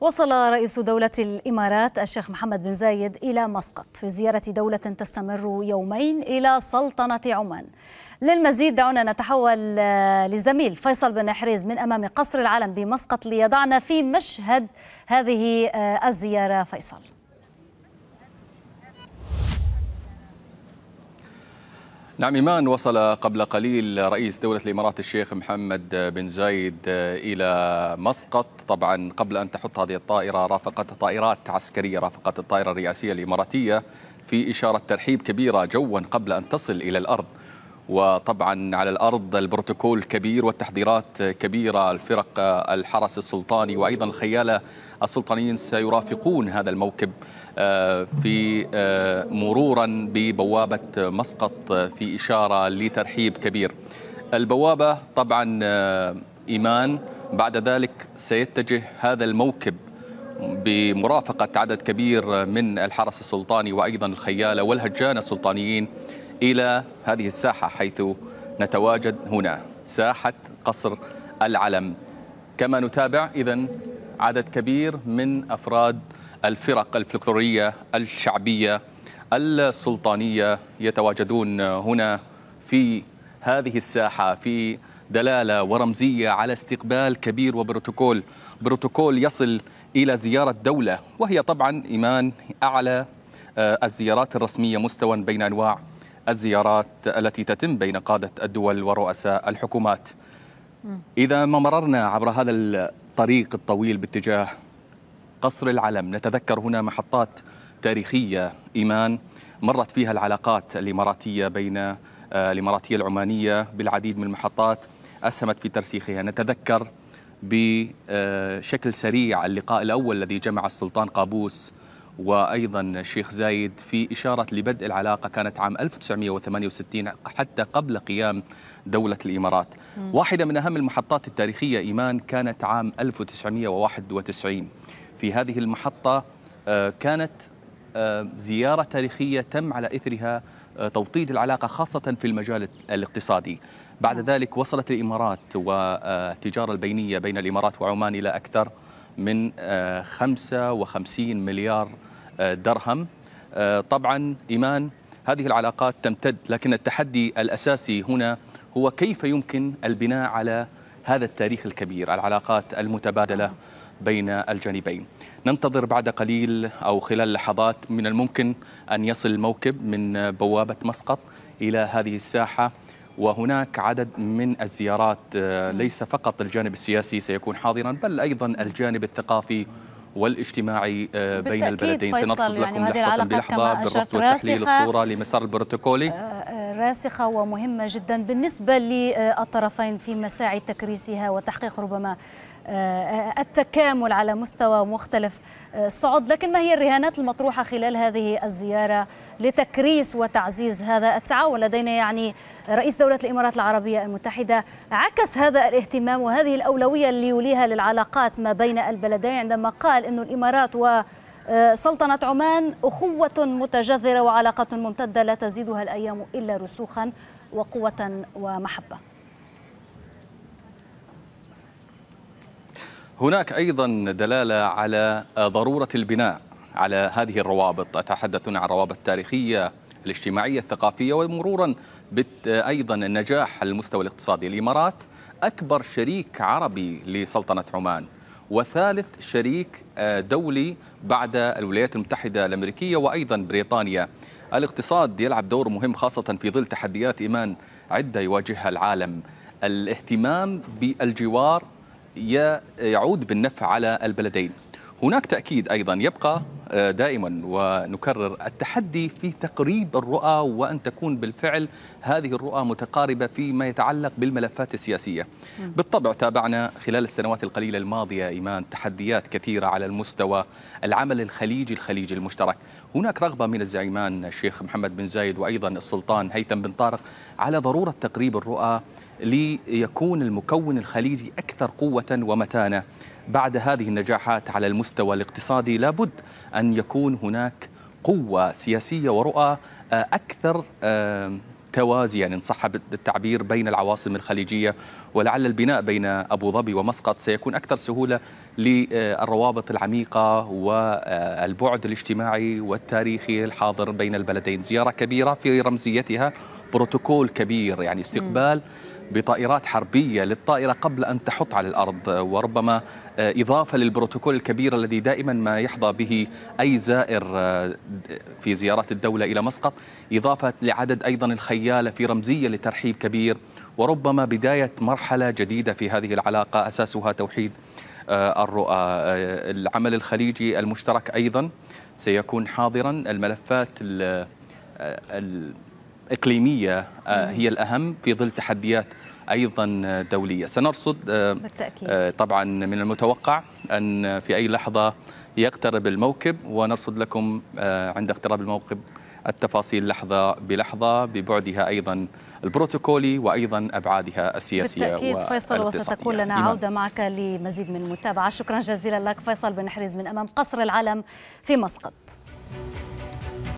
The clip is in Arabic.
وصل رئيس دولة الإمارات الشيخ محمد بن زايد إلى مسقط في زيارة دولة تستمر يومين إلى سلطنة عمان للمزيد دعونا نتحول آه، لزميل فيصل بن حريز من أمام قصر العالم بمسقط ليضعنا في مشهد هذه آه، الزيارة فيصل نعم إيمان وصل قبل قليل رئيس دولة الإمارات الشيخ محمد بن زايد إلى مسقط طبعا قبل أن تحط هذه الطائرة رافقت طائرات عسكرية رافقت الطائرة الرئاسية الإماراتية في إشارة ترحيب كبيرة جوا قبل أن تصل إلى الأرض وطبعا على الأرض البروتوكول كبير والتحضيرات كبيرة الفرق الحرس السلطاني وأيضا الخيالة السلطانيين سيرافقون هذا الموكب آه، في آه، مرورا ببوابة مسقط آه، في إشارة لترحيب كبير البوابة طبعا إيمان بعد ذلك سيتجه هذا الموكب بمرافقة عدد كبير من الحرس السلطاني وأيضا الخيالة والهجان السلطانيين إلى هذه الساحة حيث نتواجد هنا ساحة قصر العلم كما نتابع إذا عدد كبير من أفراد الفرق الفلكلورية الشعبية السلطانية يتواجدون هنا في هذه الساحة في دلالة ورمزية على استقبال كبير وبروتوكول بروتوكول يصل إلى زيارة دولة وهي طبعا إيمان أعلى آه، الزيارات الرسمية مستوى بين أنواع الزيارات التي تتم بين قادة الدول ورؤساء الحكومات إذا ما مررنا عبر هذا الطريق الطويل باتجاه قصر العلم نتذكر هنا محطات تاريخية إيمان مرت فيها العلاقات الإماراتية بين آه، الإماراتية العمانية بالعديد من المحطات أسهمت في ترسيخها نتذكر بشكل سريع اللقاء الأول الذي جمع السلطان قابوس وأيضا شيخ زايد في إشارة لبدء العلاقة كانت عام 1968 حتى قبل قيام دولة الإمارات مم. واحدة من أهم المحطات التاريخية إيمان كانت عام 1991 في هذه المحطة آه، كانت آه، زيارة تاريخية تم على إثرها آه، توطيد العلاقة خاصة في المجال الاقتصادي بعد نعم. ذلك وصلت الإمارات والتجارة البينية بين الإمارات وعمان إلى أكثر من 55 مليار آه، درهم آه، طبعا إيمان هذه العلاقات تمتد لكن التحدي الأساسي هنا هو كيف يمكن البناء على هذا التاريخ الكبير العلاقات المتبادلة بين الجانبين ننتظر بعد قليل أو خلال لحظات من الممكن أن يصل موكب من بوابة مسقط إلى هذه الساحة وهناك عدد من الزيارات آه، ليس فقط الجانب السياسي سيكون حاضرا بل أيضا الجانب الثقافي والاجتماعي آه، بين البلدين سنرصد يعني لحظة بلحظة بالرصد والتحليل الصورة لمسار البروتوكولي آه. راسخة ومهمة جدا بالنسبة للطرفين في مساعي تكريسها وتحقيق ربما آه، التكامل على مستوى مختلف الصعود آه، لكن ما هي الرهانات المطروحة خلال هذه الزيارة لتكريس وتعزيز هذا التعاون لدينا يعني رئيس دولة الإمارات العربية المتحدة عكس هذا الاهتمام وهذه الأولوية اللي يوليها للعلاقات ما بين البلدين عندما قال أن الإمارات و سلطنة عمان أخوة متجذرة وعلاقة ممتدة لا تزيدها الأيام إلا رسوخا وقوة ومحبة هناك أيضا دلالة على ضرورة البناء على هذه الروابط أتحدث عن الروابط التاريخية الاجتماعية الثقافية ومرورا أيضا النجاح على المستوى الاقتصادي الإمارات أكبر شريك عربي لسلطنة عمان وثالث شريك آه، دولي بعد الولايات المتحدة الأمريكية وأيضا بريطانيا الاقتصاد يلعب دور مهم خاصة في ظل تحديات إيمان عدة يواجهها العالم الاهتمام بالجوار يعود بالنفع على البلدين هناك تأكيد أيضا يبقى آه، دائما ونكرر التحدي في تقريب الرؤى وان تكون بالفعل هذه الرؤى متقاربه فيما يتعلق بالملفات السياسيه. بالطبع تابعنا خلال السنوات القليله الماضيه ايمان تحديات كثيره على المستوى العمل الخليجي الخليجي المشترك. هناك رغبه من الزعيمان الشيخ محمد بن زايد وايضا السلطان هيثم بن طارق على ضروره تقريب الرؤى ليكون المكون الخليجي اكثر قوه ومتانه بعد هذه النجاحات على المستوى الاقتصادي لابد أن يكون هناك قوة سياسية ورؤى آه، أكثر توازيا يعني إن صح بالتعبير بين العواصم الخليجية ولعل البناء بين أبو ظبي ومسقط سيكون أكثر سهولة للروابط العميقة والبعد الاجتماعي والتاريخي الحاضر بين البلدين زيارة كبيرة في رمزيتها بروتوكول كبير يعني استقبال بطائرات حربية للطائرة قبل أن تحط على الأرض وربما آه، إضافة للبروتوكول الكبير الذي دائما ما يحظى به أي زائر آه، في زيارات الدولة إلى مسقط إضافة لعدد أيضا الخيالة في رمزية لترحيب كبير وربما بداية مرحلة جديدة في هذه العلاقة أساسها توحيد آه، الرؤى العمل الخليجي المشترك أيضا سيكون حاضرا الملفات ال ال إقليمية آه، هي الأهم في ظل تحديات أيضا آه، دولية سنرصد آه، بالتأكيد. طبعا من المتوقع أن في أي لحظة يقترب الموكب ونرصد لكم عند اقتراب الموكب التفاصيل لحظة بلحظة ببعدها أيضا البروتوكولي وأيضا أبعادها السياسية بالتأكيد فيصل وستكون لنا عودة معك لمزيد من المتابعة شكرا جزيلا لك فيصل بن حريز من أمام قصر العالم في مسقط